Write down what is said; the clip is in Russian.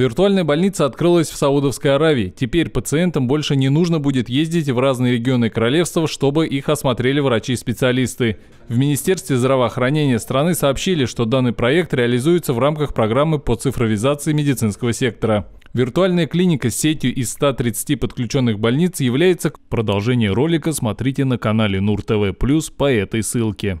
Виртуальная больница открылась в Саудовской Аравии. Теперь пациентам больше не нужно будет ездить в разные регионы королевства, чтобы их осмотрели врачи-специалисты. В Министерстве здравоохранения страны сообщили, что данный проект реализуется в рамках программы по цифровизации медицинского сектора. Виртуальная клиника с сетью из 130 подключенных больниц является продолжение ролика. Смотрите на канале Нур ТВ Плюс по этой ссылке.